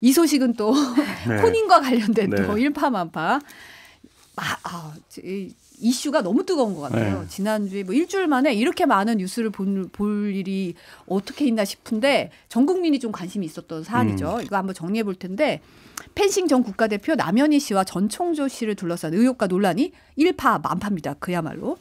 이 소식은 또 네. 혼인과 관련된 네. 또 일파만파 아, 아, 이, 이슈가 너무 뜨거운 것 같아요. 네. 지난주에 뭐 일주일 만에 이렇게 많은 뉴스를 본, 볼 일이 어떻게 있나 싶은데 전 국민이 좀 관심이 있었던 사안이죠. 음. 이거 한번 정리해 볼 텐데 펜싱 전 국가대표 남현희 씨와 전총조 씨를 둘러싼 의혹과 논란이 일파만파입니다. 그야말로.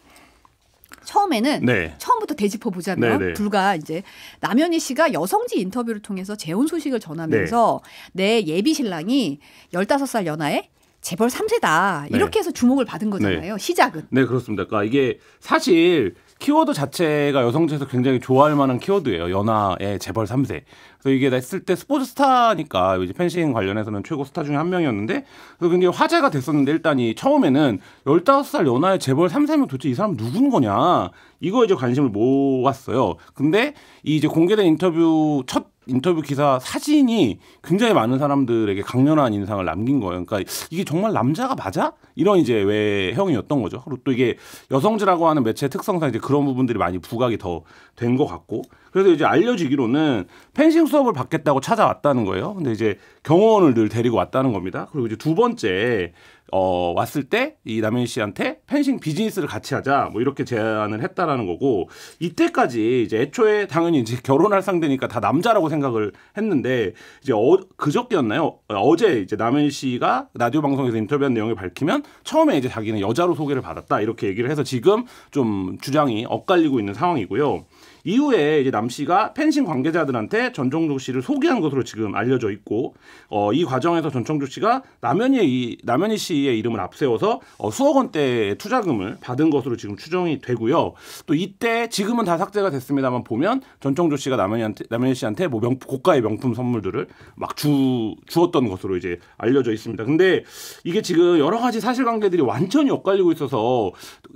처음에는 네. 처음부터 되짚어 보자면 네, 네. 불과 이제 남현희 씨가 여성지 인터뷰를 통해서 재혼 소식을 전하면서 네. 내 예비 신랑이 15살 연하에 재벌 3세다. 이렇게 해서 주목을 받은 거잖아요. 네. 시작은. 네, 그렇습니다. 그러니까 이게 사실 키워드 자체가 여성층에서 굉장히 좋아할 만한 키워드예요. 연하의 재벌 3세. 그래서 이게 했을 때 스포츠 스타니까 이제 펜싱 관련해서는 최고 스타 중에 한 명이었는데 그래서 굉장히 화제가 됐었는데 일단 이 처음에는 15살 연하의 재벌 3세면 도대체 이 사람 누군 거냐. 이거 이제 관심을 모았어요. 근데 이 이제 공개된 인터뷰 첫 인터뷰 기사 사진이 굉장히 많은 사람들에게 강렬한 인상을 남긴 거예요. 그러니까 이게 정말 남자가 맞아? 이런 이제 외형이었던 거죠. 그리고 또 이게 여성지라고 하는 매체 특성상 이제 그런 부분들이 많이 부각이 더 된 것 같고 그래서 이제 알려지기로는 펜싱 수업을 받겠다고 찾아왔다는 거예요. 근데 이제 경호원을 늘 데리고 왔다는 겁니다. 그리고 이제 두 번째 어, 왔을 때 이 남현 씨한테 펜싱 비즈니스를 같이 하자 뭐 이렇게 제안을 했다라는 거고 이때까지 이제 애초에 당연히 이제 결혼할 상대니까 다 남자라고 생각을 했는데 이제 어, 그저께였나요? 어제 이제 남현 씨가 라디오 방송에서 인터뷰한 내용을 밝히면 처음에 이제 자기는 여자로 소개를 받았다 이렇게 얘기를 해서 지금 좀 주장이 엇갈리고 있는 상황이고요. 이후에 이제 남 씨가 펜싱 관계자들한테 전종조 씨를 소개한 것으로 지금 알려져 있고 어, 이 과정에서 전종조 씨가 남현희 이, 남현희 씨의 이름을 앞세워서 어, 수억 원대의 투자금을 받은 것으로 지금 추정이 되고요. 또 이때 지금은 다 삭제가 됐습니다만 보면 전종조 씨가 남현희한테 남현희 씨한테 뭐 명, 고가의 명품 선물들을 막 주, 주었던 것으로 이제 알려져 있습니다. 근데 이게 지금 여러 가지 사실관계들이 완전히 엇갈리고 있어서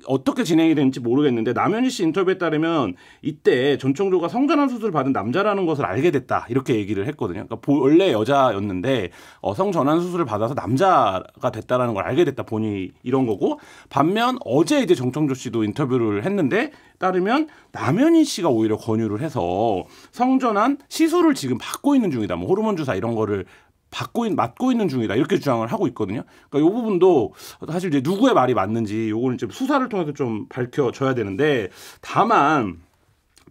어떻게 진행이 되는지 모르겠는데 남현희 씨 인터뷰에 따르면 이때 전청조가 성전환 수술을 받은 남자라는 것을 알게 됐다 이렇게 얘기를 했거든요. 그러니까 원래 여자였는데 어, 성전환 수술을 받아서 남자가 됐다라는 걸 알게 됐다 보니 이런 거고 반면 어제 이제 정청조 씨도 인터뷰를 했는데 따르면 남현희 씨가 오히려 권유를 해서 성전환 시술을 지금 받고 있는 중이다. 뭐 호르몬 주사 이런 거를 받고 있, 맞고 있는 중이다 이렇게 주장을 하고 있거든요. 그러니까 요 부분도 사실 이제 누구의 말이 맞는지 요거는 이제 수사를 통해서 좀 밝혀져야 되는데 다만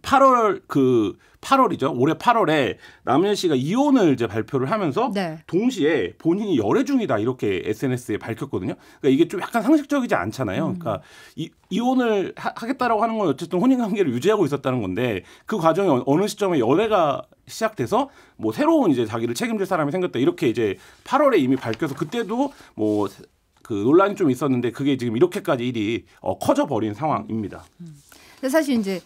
8월 그 8월이죠. 올해 8월에 남현 씨가 이혼을 이제 발표를 하면서 네. 동시에 본인이 열애 중이다 이렇게 SNS에 밝혔거든요. 그러니까 이게 좀 약간 상식적이지 않잖아요. 음. 그러니까 이, 이혼을 하, 겠다라고 하는 건 어쨌든 혼인 관계를 유지하고 있었다는 건데 그 과정이 어, 어느 시점에 열애가 시작돼서 뭐 새로운 이제 자기를 책임질 사람이 생겼다 이렇게 이제 8월에 이미 밝혀서 그때도 뭐 그 논란이 좀 있었는데 그게 지금 이렇게까지 일이 어, 커져 버린 상황입니다. 음. 근데 사실 이제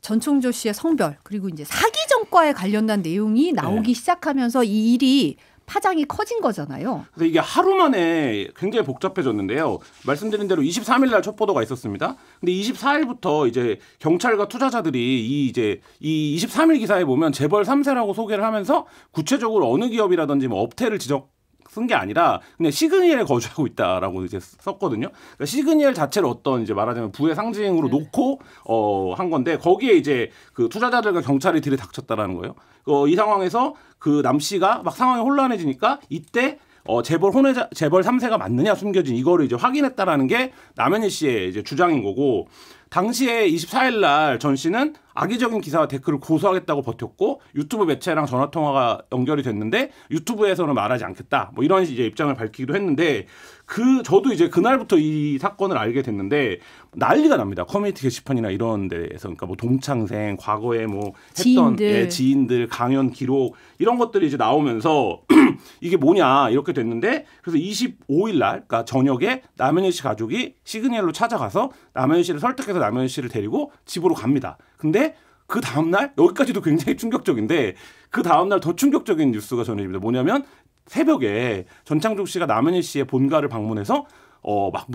전총조 씨의 성별 그리고 이제 사기 전과에 관련된 내용이 나오기 네. 시작하면서 이 일이 파장이 커진 거잖아요. 근데 이게 하루 만에 굉장히 복잡해졌는데요. 말씀드린 대로 23일 날 첫 보도가 있었습니다. 근데 24일부터 이제 경찰과 투자자들이 이 이제 이 23일 기사에 보면 재벌 3세라고 소개를 하면서 구체적으로 어느 기업이라든지 뭐 업태를 지적 쓴게 아니라 그냥 시그니엘에 거주하고 있다라고 이제 썼거든요. 그러니까 시그니엘 자체를 어떤 이제 말하자면 부의 상징으로 네. 놓고 어, 한 건데 거기에 이제 그 투자자들과 경찰이 들이닥쳤다라는 거예요. 어, 이 상황에서 그남 씨가 막 상황이 혼란해지니까 이때 어, 재벌 혼외자, 재벌 3세가 맞느냐 숨겨진 이거를 이제 확인했다라는 게 남현희 씨의 이제 주장인 거고 당시에 24일 날 전 씨는 악의적인 기사와 댓글을 고소하겠다고 버텼고 유튜브 매체랑 전화 통화가 연결이 됐는데 유튜브에서는 말하지 않겠다. 뭐 이런 이제 입장을 밝히기도 했는데 그 저도 이제 그날부터 이 사건을 알게 됐는데 난리가 납니다. 커뮤니티 게시판이나 이런 데에서 그러니까 뭐 동창생 과거에 뭐 했던 지인들, 예, 지인들 강연 기록 이런 것들이 이제 나오면서 이게 뭐냐 이렇게 됐는데 그래서 25일 날 그러니까 저녁에 남현희씨 가족이 시그널로 니 찾아가서 남현희 씨를 설득해서 남현희 씨를 데리고 집으로 갑니다. 근데 그 다음날 여기까지도 굉장히 충격적인데 그 다음날 더 충격적인 뉴스가 전해집니다. 뭐냐면 새벽에 전창종 씨가 남현희 씨의 본가를 방문해서 어, 막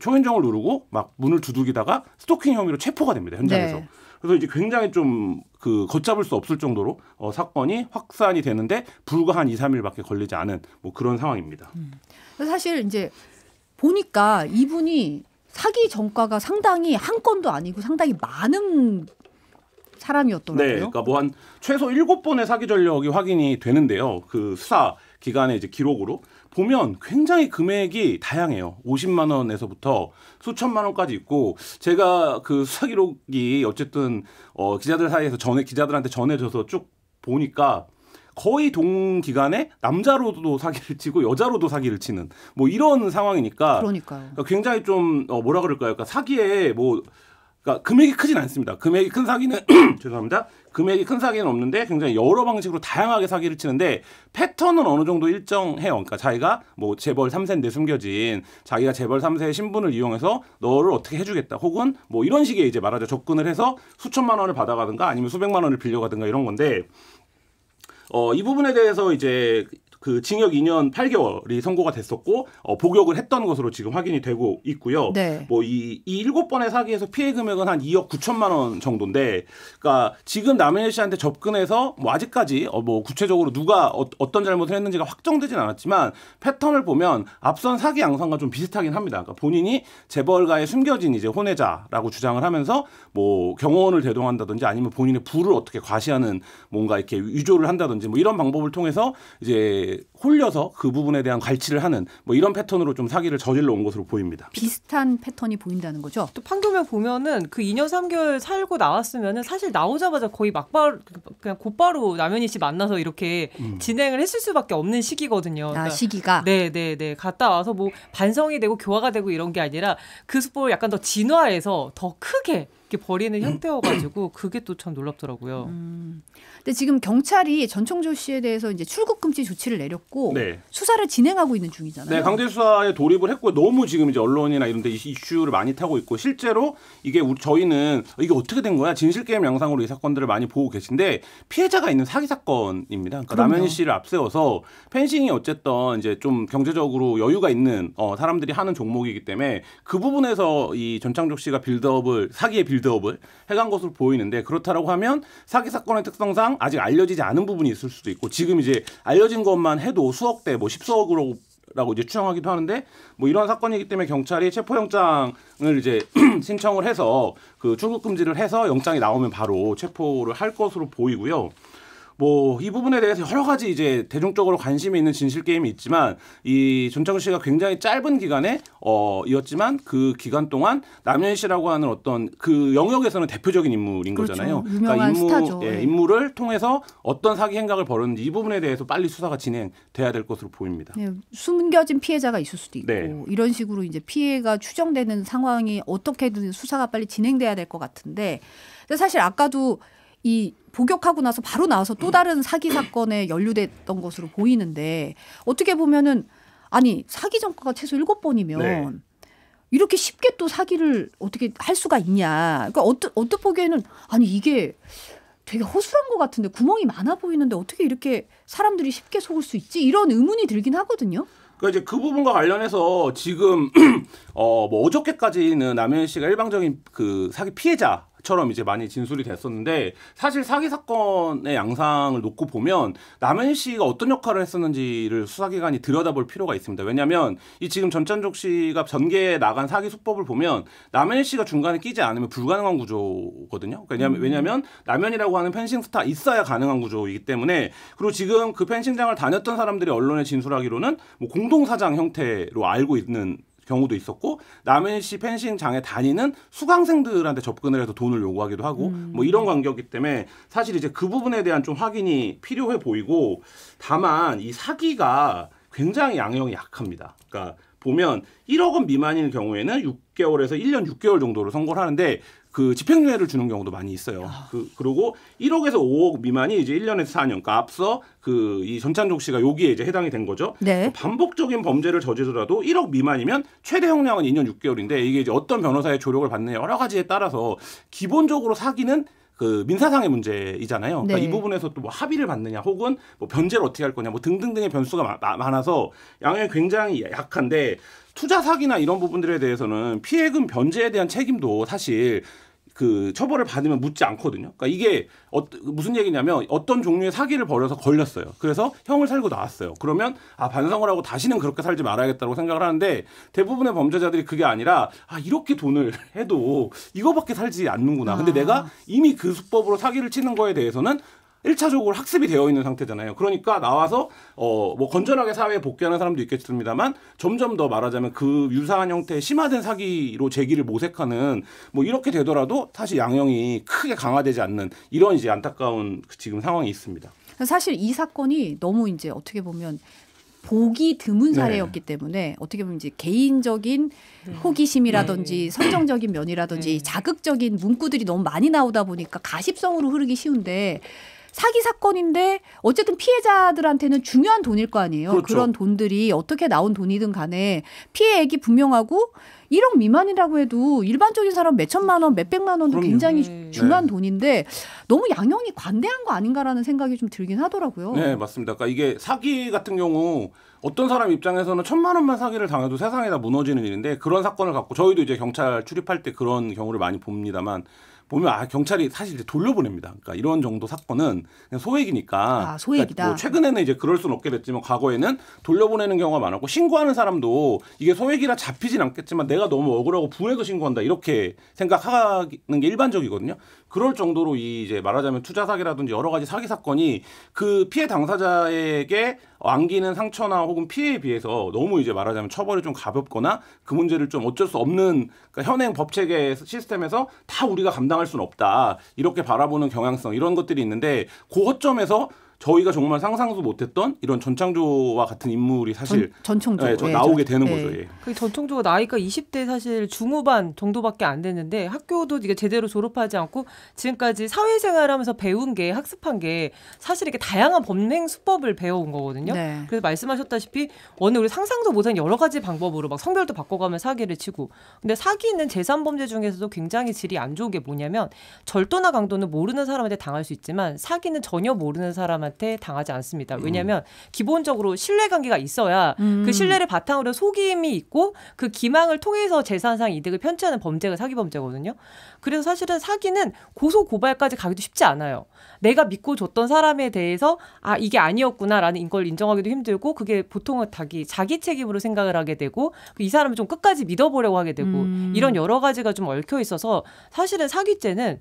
초인종을 누르고 막 문을 두들기다가 스토킹 혐의로 체포가 됩니다. 현장에서. 네. 그래서 이제 굉장히 좀그 걷잡을 수 없을 정도로 어, 사건이 확산이 되는데 불과 한 2, 3일밖에 걸리지 않은 뭐 그런 상황입니다. 음. 사실 이제 보니까 이분이 사기 전과가 상당히 한 건도 아니고 상당히 많은 사람이었더라고요. 네, 그러니까 뭐 한 최소 7번의 사기 전력이 확인이 되는데요. 그 수사 기간의 이제 기록으로 보면 굉장히 금액이 다양해요. 50만 원에서부터 수천만 원까지 있고 제가 그 수사 기록이 어쨌든 어 기자들 사이에서 전에 기자들한테 전해져서 쭉 보니까 거의 동기간에 남자로도 사기를 치고 여자로도 사기를 치는 뭐 이런 상황이니까 그러니까 굉장히 좀 어, 뭐라 그럴까요? 그러니까 사기에 뭐 그러니까 금액이 크진 않습니다. 금액이 큰 사기는 죄송합니다. 금액이 큰 사기는 없는데 굉장히 여러 방식으로 다양하게 사기를 치는데 패턴은 어느 정도 일정해요. 그러니까 자기가 뭐 재벌 3세인데 숨겨진 자기가 재벌 3세의 신분을 이용해서 너를 어떻게 해주겠다 혹은 뭐 이런 식의 이제 말하자 접근을 해서 수천만 원을 받아가든가 아니면 수백만 원을 빌려가든가 이런 건데 어, 이 부분에 대해서 이제 그 징역 2년 8개월이 선고가 됐었고 어, 복역을 했던 것으로 지금 확인이 되고 있고요. 네. 뭐이 이 7번의 사기에서 피해 금액은 한 2억 9천만 원 정도인데 그러니까 지금 남현일 씨한테 접근해서 뭐 아직까지 어, 뭐 구체적으로 누가 어, 떤 잘못을 했는지가 확정되진 않았지만 패턴을 보면 앞선 사기 양상과 좀 비슷하긴 합니다. 그러니까 본인이 재벌가에 숨겨진 이제 혼외자라고 주장을 하면서 뭐 경호원을 대동한다든지 아니면 본인의 부를 어떻게 과시하는 뭔가 이렇게 위조를 한다든지 뭐 이런 방법을 통해서 이제 홀려서 그 부분에 대한 갈취를 하는 뭐 이런 패턴으로 좀 사기를 저질러 온 것으로 보입니다. 비슷한 패턴이 보인다는 거죠. 또 판결문 보면은 그 2년 3개월 살고 나왔으면은 사실 나오자마자 거의 막바로 그냥 곧바로 남현희 씨 만나서 이렇게 음. 진행을 했을 수밖에 없는 시기거든요. 아, 그러니까 시기가 네네네 네, 네. 갔다 와서 뭐 반성이 되고 교화가 되고 이런 게 아니라 그 수법을 약간 더 진화해서 더 크게 이렇게 버리는 형태여가지고 그게 또 참 놀랍더라고요. 음. 근데 지금 경찰이 전청조 씨에 대해서 이제 출국 금지 조치를 내렸고 네. 수사를 진행하고 있는 중이잖아요. 네, 강제 수사에 돌입을 했고 너무 지금 이제 언론이나 이런데 이슈를 많이 타고 있고 실제로 이게 우리 저희는 이게 어떻게 된 거야 진실 게임 영상으로 이 사건들을 많이 보고 계신데 피해자가 있는 사기 사건입니다. 그러니까 남현희 씨를 앞세워서 펜싱이 어쨌든 이제 좀 경제적으로 여유가 있는 어, 사람들이 하는 종목이기 때문에 그 부분에서 이 전창조 씨가 빌드업을 사기의 빌드 업을 빌드업을 해간 것으로 보이는데 그렇다라고 하면 사기 사건의 특성상 아직 알려지지 않은 부분이 있을 수도 있고 지금 이제 알려진 것만 해도 수억 대 뭐 십수억으로 라고 이제 추정하기도 하는데 뭐 이런 사건이기 때문에 경찰이 체포영장을 이제 신청을 해서 그 출국 금지를 해서 영장이 나오면 바로 체포를 할 것으로 보이고요. 뭐이 부분에 대해서 여러 가지 이제 대중적으로 관심이 있는 진실 게임이 있지만 이 전창훈 씨가 굉장히 짧은 기간에 어 이었지만 그 기간 동안 남현 씨라고 하는 어떤 그 영역에서는 대표적인 인물인 그렇죠. 거잖아요. 그러니까 인물, 스타죠. 예, 예, 인물을 통해서 어떤 사기 행각을 벌였는지 이 부분에 대해서 빨리 수사가 진행돼야 될 것으로 보입니다. 네, 숨겨진 피해자가 있을 수도 있고 네. 이런 식으로 이제 피해가 추정되는 상황이 어떻게든 수사가 빨리 진행돼야 될 것 같은데 사실 아까도 이 복역하고 나서 바로 나와서 또 다른 사기 사건에 연루됐던 것으로 보이는데 어떻게 보면은 아니 사기 전과가 최소 일곱 번이면 네. 이렇게 쉽게 또 사기를 어떻게 할 수가 있냐. 그러니까 어떠, 어떻 보기에는 아니 이게 되게 허술한 것 같은데 구멍이 많아 보이는데 어떻게 이렇게 사람들이 쉽게 속을 수 있지? 이런 의문이 들긴 하거든요. 그러니까 이제 그 부분과 관련해서 지금 어뭐 어저께까지는 남현 씨가 일방적인 그 사기 피해자 처럼 이제 많이 진술이 됐었는데 사실 사기 사건의 양상을 놓고 보면 남은 씨가 어떤 역할을 했었는지를 수사기관이 들여다볼 필요가 있습니다. 왜냐하면 이 지금 전찬족 씨가 전개에 나간 사기 수법을 보면 남현 씨가 중간에 끼지 않으면 불가능한 구조거든요. 왜냐하면 음. 왜냐하면 남현이라고 하는 펜싱 스타 있어야 가능한 구조이기 때문에 그리고 지금 그 펜싱장을 다녔던 사람들이 언론에 진술하기로는 뭐 공동 사장 형태로 알고 있는 경우도 있었고 남해시 펜싱장에 다니는 수강생들한테 접근을 해서 돈을 요구하기도 하고 음. 뭐 이런 관계였기 때문에 사실 이제 그 부분에 대한 좀 확인이 필요해 보이고 다만 이 사기가 굉장히 양형이 약합니다. 그러니까 보면 1억 원 미만인 경우에는 6개월에서 1년 6개월 정도로 선고를 하는데 그 집행유예를 주는 경우도 많이 있어요. 아. 그 그리고 1억에서 5억 미만이 이제 1년에서 4년. 그러니까 앞서 그 이 전찬종 씨가 여기에 이제 해당이 된 거죠. 네. 반복적인 범죄를 저지더라도 르 1억 미만이면 최대 형량은 2년 6개월인데 이게 이제 어떤 변호사의 조력을 받느냐 여러 가지에 따라서 기본적으로 사기는 그 민사상의 문제이잖아요. 그러니까 네. 이 부분에서 또 뭐 합의를 받느냐, 혹은 뭐 변제를 어떻게 할 거냐, 뭐 등등등의 변수가 마, 많아서 양형이 굉장히 약한데 투자 사기나 이런 부분들에 대해서는 피해금 변제에 대한 책임도 사실 그 처벌을 받으면 묻지 않거든요. 그러니까 이게 어, 무슨 얘기냐면 어떤 종류의 사기를 벌여서 걸렸어요. 그래서 형을 살고 나왔어요. 그러면 아 반성을 하고 다시는 그렇게 살지 말아야겠다고 생각을 하는데 대부분의 범죄자들이 그게 아니라 아 이렇게 돈을 해도 이거밖에 살지 않는구나. 근데 아. 내가 이미 그 수법으로 사기를 치는 거에 대해서는 일차적으로 학습이 되어 있는 상태잖아요. 그러니까 나와서 어뭐 건전하게 사회에 복귀하는 사람도 있겠습니다만 점점 더 말하자면 그 유사한 형태의 심화된 사기로 제기를 모색하는 뭐 이렇게 되더라도 사실 양형이 크게 강화되지 않는 이런 이제 안타까운 그 지금 상황이 있습니다. 사실 이 사건이 너무 이제 어떻게 보면 보기 드문 네. 사례였기 네. 때문에 어떻게 보면 이제 개인적인 음. 호기심이라든지 네. 선정적인 면이라든지 네. 자극적인 문구들이 너무 많이 나오다 보니까 가십성으로 흐르기 쉬운데 사기 사건인데 어쨌든 피해자들한테는 중요한 돈일 거 아니에요. 그렇죠. 그런 돈들이 어떻게 나온 돈이든 간에 피해액이 분명하고 1억 미만이라고 해도 일반적인 사람 몇 천만 원, 몇 백만 원도 그럼요. 굉장히 네. 중요한 네. 돈인데 너무 양형이 관대한 거 아닌가라는 생각이 좀 들긴 하더라고요. 네, 맞습니다. 그러니까 이게 사기 같은 경우 어떤 사람 입장에서는 천만 원만 사기를 당해도 세상에 다 무너지는 일인데 그런 사건을 갖고 저희도 이제 경찰 출입할 때 그런 경우를 많이 봅니다만 보면 아 경찰이 사실 이제 돌려보냅니다. 그러니까 이런 정도 사건은 그냥 소액이니까 아, 그러니까 소액이다. 그러니까 뭐 최근에는 이제 그럴 수는 없게 됐지만 과거에는 돌려보내는 경우가 많았고 신고하는 사람도 이게 소액이라 잡히진 않겠지만 내가 너무 억울하고 분해서 신고한다 이렇게 생각하는 게 일반적이거든요. 그럴 정도로 이 이제 말하자면 투자 사기라든지 여러 가지 사기 사건이 그 피해 당사자에게 안기는 상처나 혹은 피해에 비해서 너무 이제 말하자면 처벌이 좀 가볍거나 그 문제를 좀 어쩔 수 없는 그러니까 현행 법 체계 시스템에서 다 우리가 감당할 수는 없다 이렇게 바라보는 경향성 이런 것들이 있는데 고 그 허점에서 저희가 정말 상상도 못했던 이런 전창조와 같은 인물이 사실 전, 총조 예, 예, 나오게 전, 되는 예. 거죠. 예. 그 전창조가 나이가 20대 사실 중후반 정도밖에 안 됐는데 학교도 이게 제대로 졸업하지 않고 지금까지 사회생활하면서 배운 게 학습한 게 사실 이렇게 다양한 범행 수법을 배워온 거거든요. 네. 그래서 말씀하셨다시피 어느 우리 상상도 못한 여러 가지 방법으로 막 성별도 바꿔가며 사기를 치고 근데 사기는 재산 범죄 중에서도 굉장히 질이 안 좋은 게 뭐냐면 절도나 강도는 모르는 사람한테 당할 수 있지만 사기는 전혀 모르는 사람 사람한테 당하지 않습니다. 왜냐하면 음. 기본적으로 신뢰 관계가 있어야 그 음. 그 신뢰를 바탕으로 속임이 있고 그 기망을 통해서 재산상 이득을 편취하는 범죄가 사기 범죄거든요. 그래서 사실은 사기는 고소 고발까지 가기도 쉽지 않아요. 내가 믿고 줬던 사람에 대해서 아 이게 아니었구나라는 걸 인정하기도 힘들고 그게 보통은 자기 자기 책임으로 생각을 하게 되고 그 이 사람을 좀 끝까지 믿어보려고 하게 되고 음. 이런 여러 가지가 좀 얽혀 있어서 사실은 사기죄는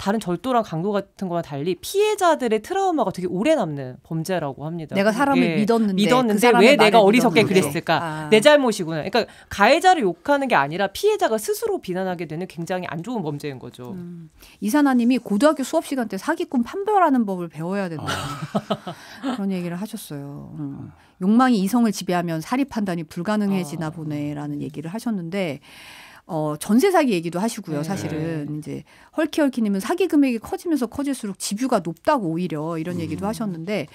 다른 절도랑 강도 같은 거와 달리 피해자들의 트라우마가 되게 오래 남는 범죄라고 합니다. 내가 사람을 예, 믿었는데, 그 믿었는데 그왜 내가 어리석게 그랬을까? 아. 내 잘못이구나. 그러니까 가해자를 욕하는 게 아니라 피해자가 스스로 비난하게 되는 굉장히 안 좋은 범죄인 거죠. 음. 이사나님이 고등학교 수업 시간 때 사기꾼 판별하는 법을 배워야 된다. 아. 그런 얘기를 하셨어요. 음. 욕망이 이성을 지배하면 사리 판단이 불가능해지나 아. 보네라는 얘기를 하셨는데 어, 전세 사기 얘기도 하시고요. 네. 사실은 네. 이제 헐키헐키님은 사기 금액이 커지면서 커질수록 지유가 높다고 오히려 이런 음. 얘기도 하셨는데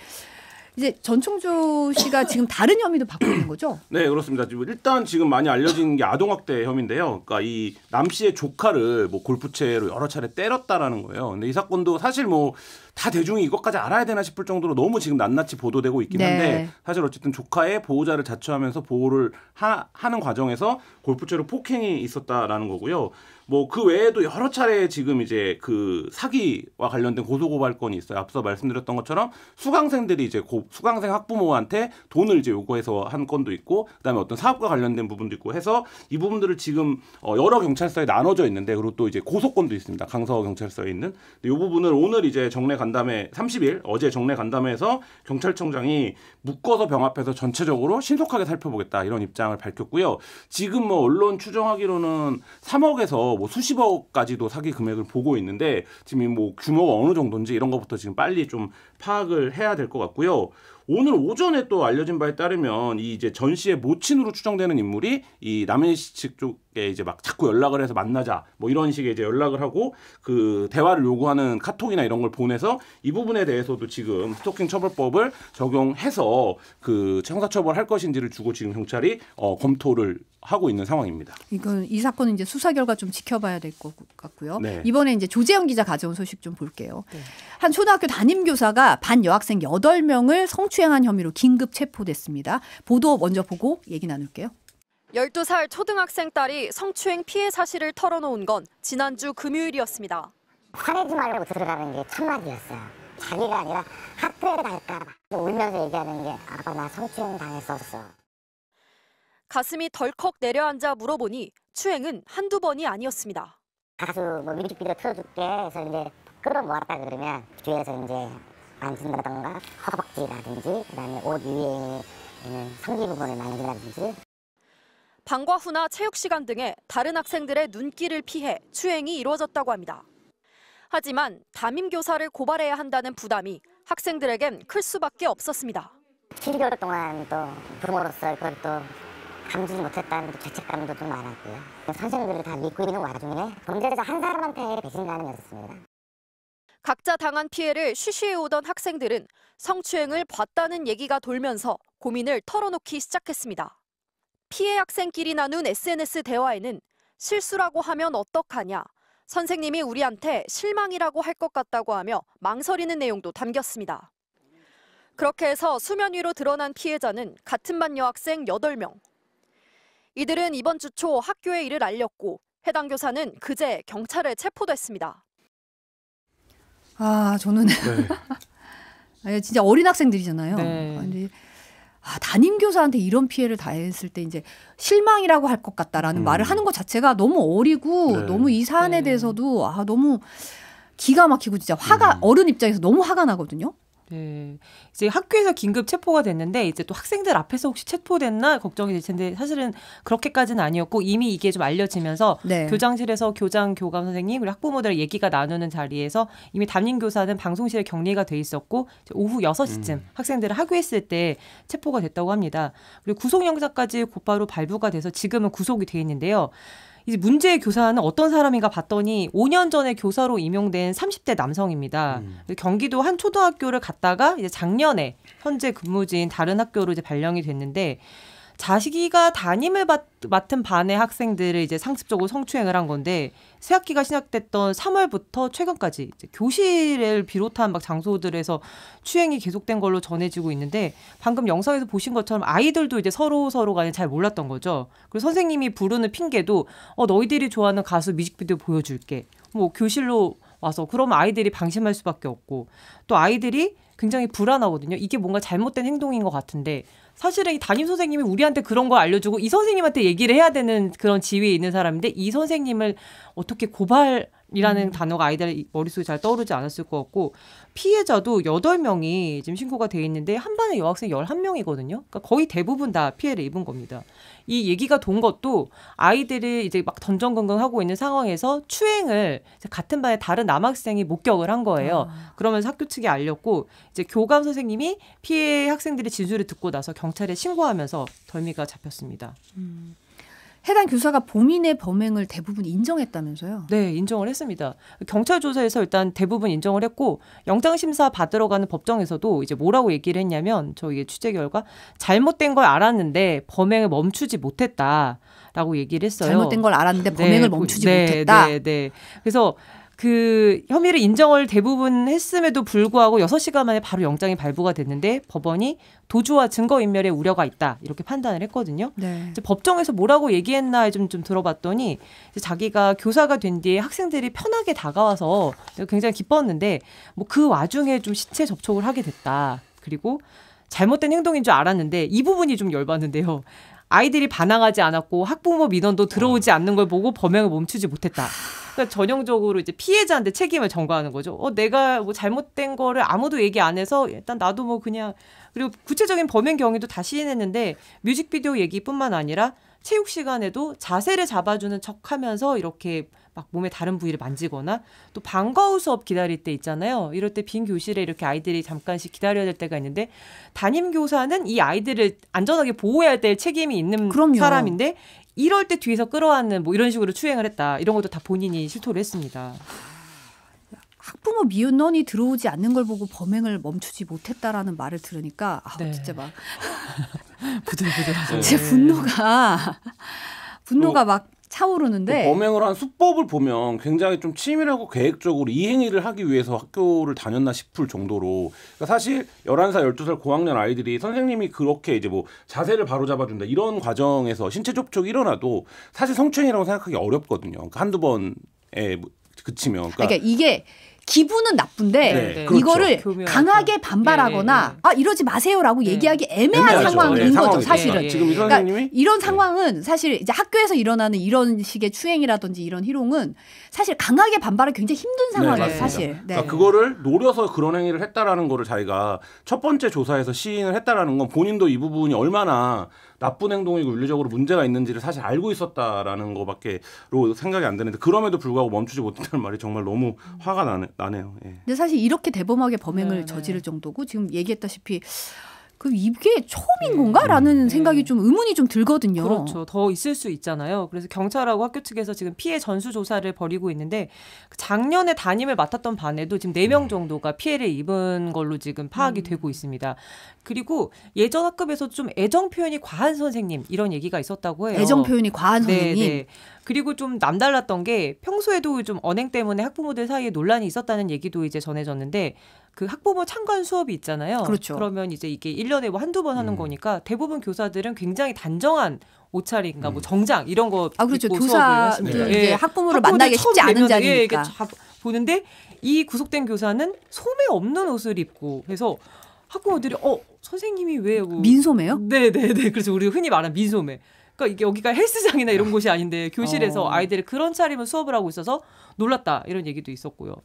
이제 전충주 씨가 지금 다른 혐의도 받고 있는 거죠? 네 그렇습니다. 지금 일단 지금 많이 알려진 게 아동학대 혐의인데요. 그러니까 이 남 씨의 조카를 뭐 골프채로 여러 차례 때렸다라는 거예요. 근데 이 사건도 사실 뭐다 대중이 이것까지 알아야 되나 싶을 정도로 너무 지금 낱낱이 보도되고 있긴 한데 네. 사실 어쨌든 조카의 보호자를 자처하면서 보호를 하, 하는 과정에서 골프채로 폭행이 있었다라는 거고요. 뭐 그 외에도 여러 차례 지금 이제 그 사기와 관련된 고소고발건이 있어요. 앞서 말씀드렸던 것처럼 수강생들이 이제 고, 수강생 학부모한테 돈을 이제 요구해서 한 건도 있고 그다음에 어떤 사업과 관련된 부분도 있고 해서 이 부분들을 지금 어, 여러 경찰서에 나눠져 있는데 그리고 또 이제 고소건도 있습니다. 강서 경찰서에 있는 이 부분을 오늘 이제 정례 간담회 30일 어제 정례 간담회에서 경찰청장이 묶어서 병합해서 전체적으로 신속하게 살펴보겠다 이런 입장을 밝혔고요. 지금 뭐 언론 추정하기로는 3억에서 뭐 수십억까지도 사기 금액을 보고 있는데 지금 뭐 규모가 어느 정도인지 이런 것부터 지금 빨리 좀 파악을 해야 될 것 같고요. 오늘 오전에 또 알려진 바에 따르면 이 이제 전 씨의 모친으로 추정되는 인물이 이 남해시 측쪽 게 이제 막 자꾸 연락을 해서 만나자 뭐 이런 식의 이제 연락을 하고 그 대화를 요구하는 카톡이나 이런 걸 보내서 이 부분에 대해서도 지금 스토킹 처벌법을 적용해서 그 형사처벌 할 것인지를 주고 지금 경찰이 어, 검토를 하고 있는 상황입니다. 이건 이 사건은 이제 수사 결과 좀 지켜봐야 될 것 같고요. 네. 이번에 이제 조재영 기자 가져온 소식 좀 볼게요. 네. 한 초등학교 담임 교사가 반 여학생 여덟 명을 성추행한 혐의로 긴급 체포됐습니다. 보도 먼저 보고 얘기 나눌게요. 12살 초등학생 딸이 성추행 피해 사실을 털어놓은 건 지난주 금요일이었습니다. 화내지 말고 들어가는 게 첫마디였어요. 자기가 아니라 학교에 갈까 뭐 울면서 얘기하는 게 아빠 나 성추행 당했었어. 가슴이 덜컥 내려앉아 물어보니 추행은 한두 번이 아니었습니다. 가수 뭐 뮤직비디오 틀어줄게 해서 이제 끌어모았다 그러면 뒤에서 이제 만진다던가 허벅지라든지 그다음에 옷 위에 있는 성기 부분을 만진다든지 방과 후나 체육 시간 등에 다른 학생들의 눈길을 피해 추행이 이루어졌다고 합니다. 하지만 담임 교사를 고발해야 한다는 부담이 학생들에겐 클 수밖에 없었습니다. 7개월 동안 또 부모로서 그걸 또감지 못했다는 죄책감도 좀 많았고요. 선생님들이 다 믿고 있는 와중에 범죄자 한 사람한테 배신감이 었습니다 각자 당한 피해를 쉬쉬해 오던 학생들은 성추행을 봤다는 얘기가 돌면서 고민을 털어놓기 시작했습니다. 피해 학생끼리 나눈 SNS 대화에는 실수라고 하면 어떡하냐, 선생님이 우리한테 실망이라고 할 것 같다고 하며 망설이는 내용도 담겼습니다. 그렇게 해서 수면 위로 드러난 피해자는 같은 반 여학생 8명. 이들은 이번 주 초학교에 일을 알렸고 해당 교사는 그제 경찰에 체포됐습니다. 아, 저는 네. 아, 예, 진짜 어린 학생들이잖아요. 네. 아, 아, 담임 교사한테 이런 피해를 당했을 때 이제 실망이라고 할 것 같다라는 음. 말을 하는 것 자체가 너무 어리고 네. 너무 이 사안에 네. 대해서도 아 너무 기가 막히고 진짜 화가 음. 어른 입장에서 너무 화가 나거든요. 네. 이제 학교에서 긴급 체포가 됐는데 이제 또 학생들 앞에서 혹시 체포됐나 걱정이 될 텐데 사실은 그렇게까지는 아니었고 이미 이게 좀 알려지면서 네. 교장실에서 교장 교감 선생님 그리고 학부모들 얘기가 나누는 자리에서 이미 담임 교사는 방송실에 격리가 돼 있었고 오후 6시쯤 음. 학생들을 학교했을 때 체포가 됐다고 합니다. 그리고 구속 영장까지 곧바로 발부가 돼서 지금은 구속이 돼 있는데요. 이제 문제의 교사는 어떤 사람인가 봤더니 5년 전에 교사로 임용된 30대 남성입니다. 음. 경기도 한 초등학교를 갔다가 이제 작년에 현재 근무지인 다른 학교로 이제 발령이 됐는데 자식이가 담임을 맡은 반의 학생들을 이제 상습적으로 성추행을 한 건데 새학기가 시작됐던 3월부터 최근까지 교실을 비롯한 막 장소들에서 추행이 계속된 걸로 전해지고 있는데 방금 영상에서 보신 것처럼 아이들도 이제 서로 서로가 잘 몰랐던 거죠. 그리고 선생님이 부르는 핑계도 어 너희들이 좋아하는 가수 뮤직비디오 보여줄게. 뭐 교실로 와서 그럼 아이들이 방심할 수밖에 없고 또 아이들이 굉장히 불안하거든요. 이게 뭔가 잘못된 행동인 것 같은데 사실은 이 담임 선생님이 우리한테 그런 거 알려주고 이 선생님한테 얘기를 해야 되는 그런 지위에 있는 사람인데 이 선생님을 어떻게 고발이라는 음. 단어가 아이들 머릿속에 잘 떠오르지 않았을 것 같고 피해자도 8명이 지금 신고가 돼 있는데 한 반에 여학생 11명이거든요. 그러니까 거의 대부분 다 피해를 입은 겁니다. 이 얘기가 돈 것도 아이들을 이제 막 던전건건 하고 있는 상황에서 추행을 같은 반에 다른 남학생이 목격을 한 거예요. 아. 그러면서 학교 측에 알렸고 이제 교감 선생님이 피해 학생들의 진술을 듣고 나서 경찰에 신고하면서 덜미가 잡혔습니다. 음. 해당 교사가 범인의 범행을 대부분 인정했다면서요? 네, 인정을 했습니다. 경찰 조사에서 일단 대부분 인정을 했고 영장 심사 받으러 가는 법정에서도 이제 뭐라고 얘기를 했냐면 저희 취재 결과 잘못된 걸 알았는데 범행을 멈추지 못했다라고 얘기를 했어요. 잘못된 걸 알았는데 네, 범행을 네, 멈추지 네, 못했다. 네, 네. 그래서 그 혐의를 인정을 대부분 했음에도 불구하고 6시간 만에 바로 영장이 발부가 됐는데 법원이 도주와 증거인멸의 우려가 있다 이렇게 판단을 했거든요. 네. 이제 법정에서 뭐라고 얘기했나 좀, 좀 들어봤더니 자기가 교사가 된 뒤에 학생들이 편하게 다가와서 굉장히 기뻤는데 뭐 그 와중에 좀 신체 접촉을 하게 됐다. 그리고 잘못된 행동인 줄 알았는데 이 부분이 좀 열받는데요. 아이들이 반항하지 않았고 학부모 민원도 들어오지 어. 않는 걸 보고 범행을 멈추지 못했다. 그러니까 전형적으로 이제 피해자한테 책임을 전가하는 거죠. 어, 내가 뭐 잘못된 거를 아무도 얘기 안 해서 일단 나도 뭐 그냥 그리고 구체적인 범행 경위도 다 시인했는데 뮤직비디오 얘기뿐만 아니라 체육 시간에도 자세를 잡아주는 척 하면서 이렇게 막 몸의 다른 부위를 만지거나 또 방과 후 수업 기다릴 때 있잖아요. 이럴 때 빈 교실에 이렇게 아이들이 잠깐씩 기다려야 될 때가 있는데 담임 교사는 이 아이들을 안전하게 보호해야 될 책임이 있는 그럼요. 사람인데 이럴 때 뒤에서 끌어안는 뭐 이런 식으로 추행을 했다. 이런 것도 다 본인이 실토를 했습니다. 학부모 미운론이 들어오지 않는 걸 보고 범행을 멈추지 못했다라는 말을 들으니까 아 네. 진짜 막 부들부들하죠. 제 네. 분노가 분노가 막 차오르는데 그 범행을 한 수법을 보면 굉장히 좀 치밀하고 계획적으로 이 행위를 하기 위해서 학교를 다녔나 싶을 정도로 그러니까 사실 열한 살 열두 살 고학년 아이들이 선생님이 그렇게 이제 뭐 자세를 바로잡아 준다 이런 과정에서 신체 접촉이 일어나도 사실 성추행이라고 생각하기 어렵거든요. 그러니까 한두 번에 뭐 그치면 그러니까, 그러니까 이게 기분은 나쁜데 네. 네. 그렇죠. 이거를 그렇죠. 강하게 반발하거나 예. 아 이러지 마세요라고 얘기하기 애매한 애매 상황인 예. 거죠 예, 사실은. 지금 이 예. 그러니까 이런 상황은 사실 이제 학교에서 일어나는 이런 식의 추행이라든지 이런 희롱은 사실 강하게 반발은 굉장히 힘든 네, 상황이에요, 그러니까 네, 사실. 네. 그러니까 그거를 노려서 그런 행위를 했다라는 거를 자기가 첫 번째 조사에서 시인을 했다라는 건 본인도 이 부분이 얼마나 나쁜 행동이고 윤리적으로 문제가 있는지를 사실 알고 있었다라는 거밖에로 생각이 안 되는데 그럼에도 불구하고 멈추지 못했다는 말이 정말 너무 화가 나네, 요 예. 근데 사실 이렇게 대범하게 범행을 네, 네. 저지를 정도고 지금 얘기했다시피 그 이게 처음인 네. 건가라는 네. 생각이 좀 의문이 좀 들거든요. 그렇죠. 더 있을 수 있잖아요. 그래서 경찰하고 학교 측에서 지금 피해 전수 조사를 벌이고 있는데 작년에 담임을 맡았던 반에도 지금 네명 네. 정도가 피해를 입은 걸로 지금 파악이 음. 되고 있습니다. 그리고 예전 학급에서 좀 애정 표현이 과한 선생님 이런 얘기가 있었다고 해요. 애정 표현이 과한 네, 선생님. 네, 네. 그리고 좀 남달랐던 게 평소에도 좀 언행 때문에 학부모들 사이에 논란이 있었다는 얘기도 이제 전해졌는데 그 학부모 참관 수업이 있잖아요. 그렇죠. 그러면 이제 이게 1년에 뭐 한두 번 하는 음. 거니까 대부분 교사들은 굉장히 단정한 옷차림인가 뭐 음. 뭐 정장 이런 거 아, 그렇죠. 교사들 네. 예. 학부모를 만나기 쉽지 않은 예, 예, 자리니까. 예, 보는데 이 구속된 교사는 소매 없는 옷을 입고 해서 학부모들이 어 선생님이 왜 뭐, 민소매요? 네네네 그래서 그렇죠. 우리 흔히 말하는 민소매. 그러니까 이게 여기가 헬스장이나 이런 아. 곳이 아닌데 교실에서 어. 아이들이 그런 차림을 수업을 하고 있어서 놀랐다 이런 얘기도 있었고요.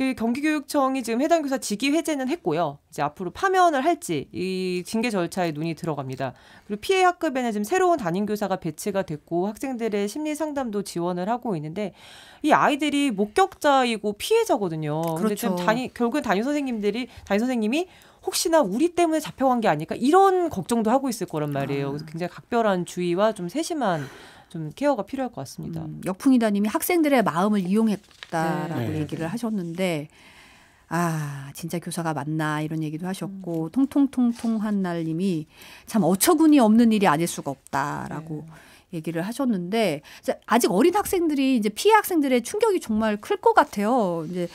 그 경기교육청이 지금 해당 교사 직위 해제는 했고요. 이제 앞으로 파면을 할지 이 징계 절차에 눈이 들어갑니다. 그리고 피해 학급에는 지금 새로운 담임 교사가 배치가 됐고 학생들의 심리 상담도 지원을 하고 있는데 이 아이들이 목격자이고 피해자거든요. 그런데 그렇죠. 지금 담임 결국은 담임 선생님들이 담임 선생님이 혹시나 우리 때문에 잡혀간 게 아닐까 이런 걱정도 하고 있을 거란 말이에요. 아. 그래서 굉장히 각별한 주의와 좀 세심한 좀 케어가 필요할 것 같습니다. 음, 역풍이다님이 학생들의 마음을 이용했다라고 네. 얘기를 네. 하셨는데 아 진짜 교사가 맞나 이런 얘기도 하셨고 음. 통통통통한 날님이 참 어처구니 없는 일이 아닐 수가 없다라고. 네. 얘기를 하셨는데 아직 어린 학생들이 이제 피해 학생들의 충격이 정말 클 것 같아요. 이제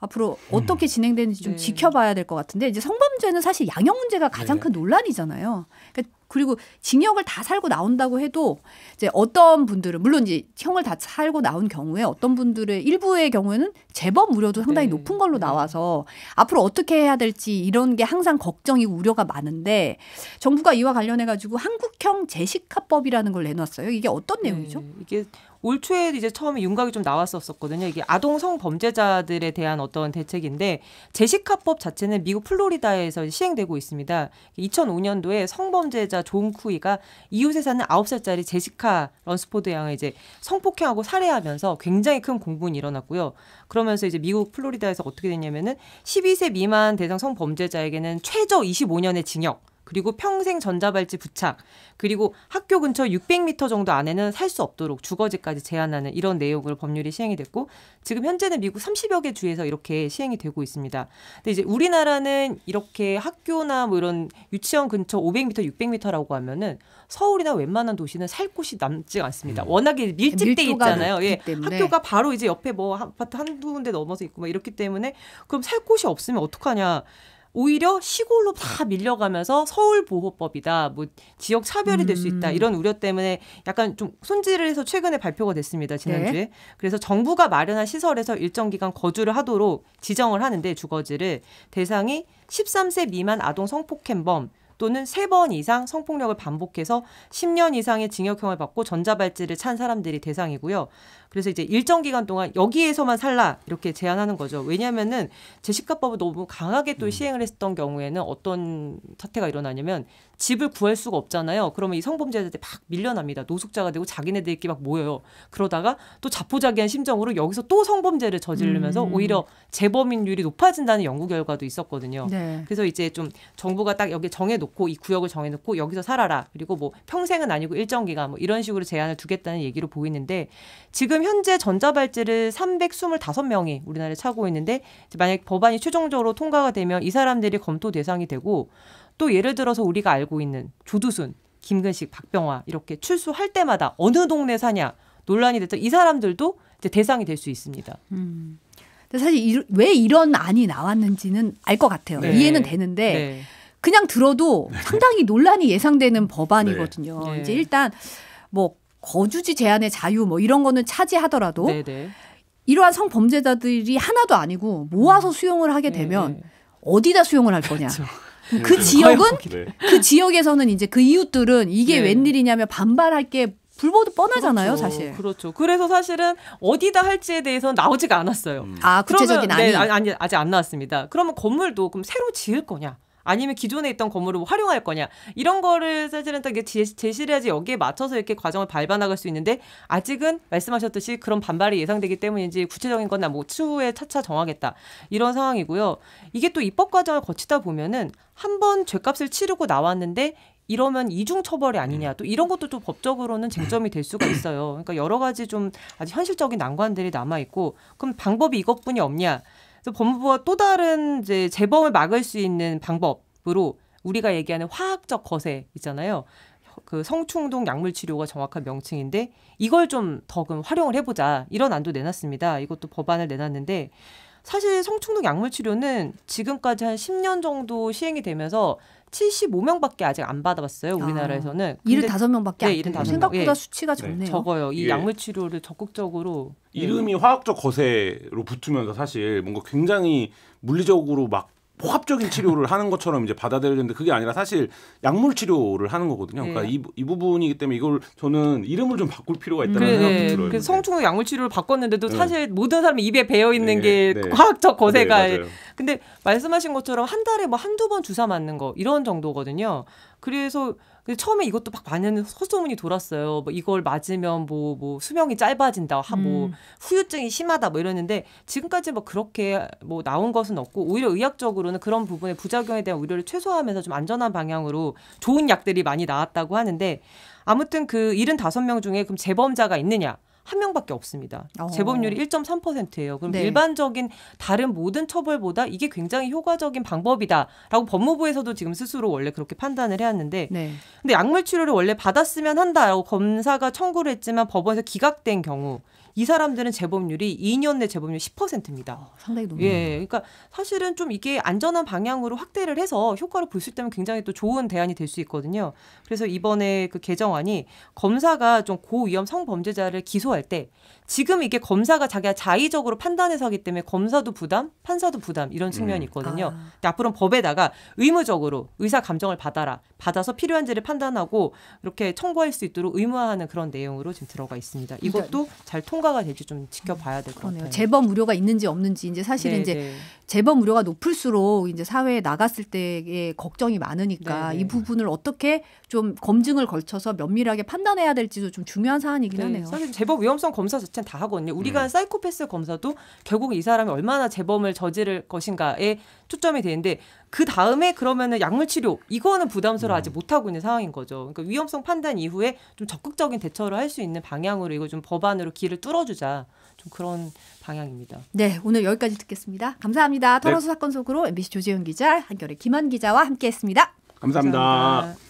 앞으로 음. 어떻게 진행되는지 좀 네. 지켜봐야 될 것 같은데 이제 성범죄는 사실 양형 문제가 가장 네. 큰 논란이잖아요. 그러니까 그리고 징역을 다 살고 나온다고 해도 이제 어떤 분들은 물론 이제 형을 다 살고 나온 경우에 어떤 분들의 일부의 경우에는 재범 우려도 상당히 네. 높은 걸로 네. 나와서 앞으로 어떻게 해야 될지 이런 게 항상 걱정이고 우려가 많은데 정부가 이와 관련해 가지고 한국형 제식화법이라는걸 내놨어요. 이게 어떤 네. 내용이죠? 네. 이게 올 초에 이제 처음에 윤곽이 좀 나왔었거든요. 이게 아동 성범죄자들에 대한 어떤 대책인데 제시카법 자체는 미국 플로리다에서 시행되고 있습니다. 2005년도에 성범죄자 존 쿠이가 이웃에 사는 9살짜리 제시카 런스포드 양을 이제 성폭행하고 살해하면서 굉장히 큰 공분이 일어났고요. 그러면서 이제 미국 플로리다에서 어떻게 됐냐면은 12세 미만 대상 성범죄자에게는 최저 25년의 징역 그리고 평생 전자발찌 부착, 그리고 학교 근처 600m 정도 안에는 살 수 없도록 주거지까지 제한하는 이런 내용으로 법률이 시행이 됐고 지금 현재는 미국 30여 개 주에서 이렇게 시행이 되고 있습니다. 근데 이제 우리나라는 이렇게 학교나 뭐 이런 유치원 근처 500m, 600m라고 하면은 서울이나 웬만한 도시는 살 곳이 남지 않습니다. 음. 워낙에 밀집돼 있잖아요. 예. 학교가 바로 이제 옆에 뭐 아파트 한두 군데 넘어서 있고 막 이렇기 때문에 그럼 살 곳이 없으면 어떡하냐. 오히려 시골로 다 밀려가면서 서울 보호법이다. 뭐 지역 차별이 될 수 있다. 음. 이런 우려 때문에 약간 좀 손질을 해서 최근에 발표가 됐습니다. 지난주에. 네. 그래서 정부가 마련한 시설에서 일정 기간 거주를 하도록 지정을 하는데 주거지를 대상이 13세 미만 아동 성폭행범 또는 세 번 이상 성폭력을 반복해서 10년 이상의 징역형을 받고 전자발찌를 찬 사람들이 대상이고요. 그래서 이제 일정 기간 동안 여기에서만 살라 이렇게 제안하는 거죠. 왜냐하면은 제시가법을 너무 강하게 또 음. 시행을 했던 경우에는 어떤 사태가 일어나냐면 집을 구할 수가 없잖아요. 그러면 이 성범죄자들이 막 밀려납니다. 노숙자가 되고 자기네들끼리 막 모여요. 그러다가 또 자포자기한 심정으로 여기서 또 성범죄를 저지르면서 음. 오히려 재범인율이 높아진다는 연구 결과도 있었거든요. 네. 그래서 이제 좀 정부가 딱 여기 정해놓고 이 구역을 정해놓고 여기서 살아라. 그리고 뭐 평생은 아니고 일정 기간 뭐 이런 식으로 제안을 두겠다는 얘기로 보이는데 지금 현재 전자발찌를 325명이 우리나라에 차고 있는데 만약 법안이 최종적으로 통과가 되면 이 사람들이 검토 대상이 되고 또 예를 들어서 우리가 알고 있는 조두순, 김근식, 박병화 이렇게 출소할 때마다 어느 동네 사냐 논란이 됐던 이 사람들도 이제 대상이 될 수 있습니다. 음. 근데 사실 이, 왜 이런 안이 나왔는지는 알 것 같아요. 네. 이해는 되는데 네. 그냥 들어도 네. 상당히 논란이 예상되는 네. 법안이거든요. 네. 이제 일단 뭐 거주지 제한의 자유 뭐 이런 거는 차지하더라도 네네. 네. 이러한 성범죄자들이 하나도 아니고 모아서 음. 수용을 하게 네, 되면 네 어디다 수용을 할 거냐. 그렇죠. 네, 그 지역은 그 지역에서는 이제 그 이웃들은 이게 네. 웬일이냐면 반발할 게 불보듯 뻔하잖아요, 그렇죠. 사실. 그렇죠. 그래서 사실은 어디다 할지에 대해서 나오지가 않았어요. 음. 아, 구체적인 그러면, 아니. 네, 아, 아니 아직 안 나왔습니다. 그러면 건물도 그럼 새로 지을 거냐? 아니면 기존에 있던 건물을 뭐 활용할 거냐 이런 거를 사실은 딱 제시를 해야지 여기에 맞춰서 이렇게 과정을 밟아 나갈 수 있는데 아직은 말씀하셨듯이 그런 반발이 예상되기 때문인지 구체적인 건나뭐 추후에 차차 정하겠다 이런 상황이고요. 이게 또 입법 과정을 거치다 보면은 한번 죄값을 치르고 나왔는데 이러면 이중 처벌이 아니냐 또 이런 것도 또 법적으로는 쟁점이 될 수가 있어요. 그러니까 여러 가지 좀아주 현실적인 난관들이 남아 있고 그럼 방법이 이것뿐이 없냐? 그또 법무부가 또 다른 이제 재범을 막을 수 있는 방법으로 우리가 얘기하는 화학적 거세 있잖아요. 그 성충동 약물 치료가 정확한 명칭인데 이걸 좀더그 활용을 해보자 이런 안도 내놨습니다. 이것도 법안을 내놨는데 사실 성충동 약물 치료는 지금까지 한 10년 정도 시행이 되면서 75명밖에 아직 안 받아봤어요. 아, 우리나라에서는. 아, 75명밖에 네, 75명. 생각보다 예. 수치가 네. 적네요. 적어요. 이 예. 약물 치료를 적극적으로 네. 이름이 화학적 거세로 붙으면서 사실 뭔가 굉장히 물리적으로 막 복합적인 치료를 하는 것처럼 이제 받아들였는데 그게 아니라 사실 약물 치료를 하는 거거든요. 그러니까 네. 이, 이 부분이기 때문에 이걸 저는 이름을 좀 바꿀 필요가 있다는 그, 네, 생각도 들어요. 그 성충동 약물 치료를 바꿨는데도 네. 사실 모든 사람이 입에 배어 있는 네, 게 과학적 거세가. 근데 말씀하신 것처럼 한 달에 뭐 한두 번 주사 맞는 거 이런 정도거든요. 그래서 처음에 이것도 막 많은 헛소문이 돌았어요. 뭐 이걸 맞으면 뭐뭐 뭐 수명이 짧아진다, 하뭐 음. 후유증이 심하다, 뭐이랬는데 지금까지 뭐 그렇게 뭐 나온 것은 없고 오히려 의학적으로는 그런 부분의 부작용에 대한 우려를 최소화하면서 좀 안전한 방향으로 좋은 약들이 많이 나왔다고 하는데 아무튼 그 75명 중에 그럼 재범자가 있느냐? 한 명밖에 없습니다. 어. 재범률이 1.3%예요. 그럼 네. 일반적인 다른 모든 처벌보다 이게 굉장히 효과적인 방법이다라고 법무부에서도 지금 스스로 원래 그렇게 판단을 해왔는데 네. 근데 약물 치료를 원래 받았으면 한다라고 검사가 청구를 했지만 법원에서 기각된 경우 이 사람들은 재범률이 2년 내 재범률 10%입니다. 어, 상당히 높네요. 예, 그러니까 사실은 좀 이게 안전한 방향으로 확대를 해서 효과를 볼 수 있다면 굉장히 또 좋은 대안이 될 수 있거든요. 그래서 이번에 그 개정안이 검사가 좀 고위험 성범죄자를 기소할 때 지금 이게 검사가 자기가 자의적으로 판단해서 하기 때문에 검사도 부담, 판사도 부담 이런 측면이 음. 있거든요. 아. 근데 앞으로는 법에다가 의무적으로 의사 감정을 받아라. 받아서 필요한지를 판단하고 이렇게 청구할 수 있도록 의무화하는 그런 내용으로 지금 들어가 있습니다. 그러니까 이것도 잘 통과가 될지 좀 지켜봐야 될 것 같아요. 재범 우려가 있는지 없는지 이제 사실 네, 이제 네. 재범 우려가 높을수록 이제 사회에 나갔을 때의 걱정이 많으니까 네네. 네. 이 부분을 어떻게 좀 검증을 걸쳐서 면밀하게 판단해야 될지도 좀 중요한 사안이긴 네, 하네요. 사실 재범 위험성 검사 자체 수치다 하거든요. 우리가 음. 사이코패스 검사도 결국 이 사람이 얼마나 재범을 저지를 것인가에 초점이 되는데 그 다음에 그러면은 약물 치료 이거는 부담스러워하지 음. 못하고 있는 상황인 거죠. 그러니까 위험성 판단 이후에 좀 적극적인 대처를 할 수 있는 방향으로 이거 좀 법안으로 길을 뚫어주자 좀 그런 방향입니다. 네, 오늘 여기까지 듣겠습니다. 감사합니다. 네. 털어서 네. 사건 속으로 MBC 조재윤 기자, 한결의 김한 기자와 함께했습니다 감사합니다. 감사합니다.